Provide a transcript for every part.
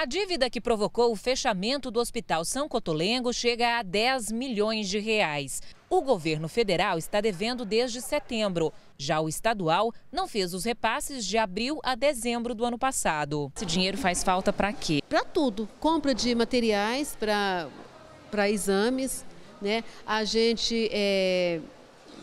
A dívida que provocou o fechamento do Hospital São Cotolengo chega a 10 milhões de reais. O governo federal está devendo desde setembro. Já o estadual não fez os repasses de abril a dezembro do ano passado. Esse dinheiro faz falta para quê? Para tudo. Compra de materiais para exames. Né? A gente é,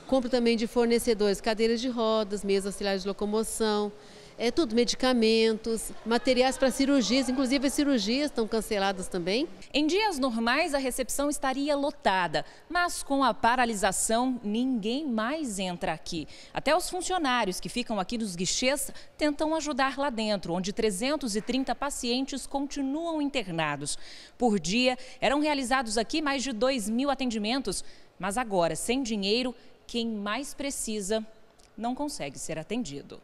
compra também de fornecedores cadeiras de rodas, mesas auxiliares de locomoção é tudo medicamentos, materiais para cirurgias, inclusive as cirurgias estão canceladas também. Em dias normais a recepção estaria lotada, mas com a paralisação ninguém mais entra aqui. Até os funcionários que ficam aqui nos guichês tentam ajudar lá dentro, onde 330 pacientes continuam internados. Por dia eram realizados aqui mais de 2 mil atendimentos, mas agora sem dinheiro quem mais precisa não consegue ser atendido.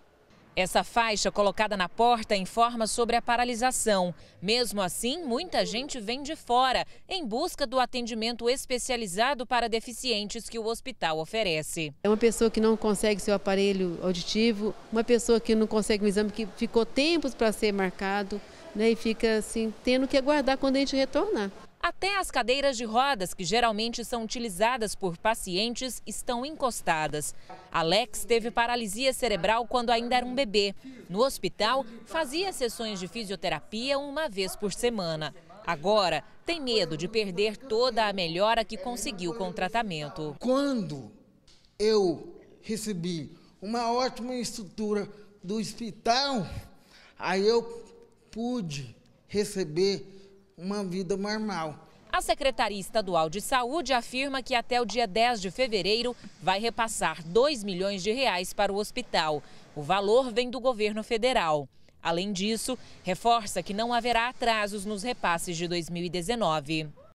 Essa faixa colocada na porta informa sobre a paralisação. Mesmo assim, muita gente vem de fora em busca do atendimento especializado para deficientes que o hospital oferece. É uma pessoa que não consegue seu aparelho auditivo, uma pessoa que não consegue um exame que ficou tempos para ser marcado né, e fica assim tendo que aguardar quando a gente retornar. Até as cadeiras de rodas, que geralmente são utilizadas por pacientes, estão encostadas. Alex teve paralisia cerebral quando ainda era um bebê. No hospital, fazia sessões de fisioterapia uma vez por semana. Agora, tem medo de perder toda a melhora que conseguiu com o tratamento. Quando eu recebi uma ótima estrutura do hospital, aí eu pude receber uma vida normal. A Secretaria Estadual de Saúde afirma que até o dia 10 de fevereiro vai repassar 2 milhões de reais para o hospital. O valor vem do governo federal. Além disso, reforça que não haverá atrasos nos repasses de 2019.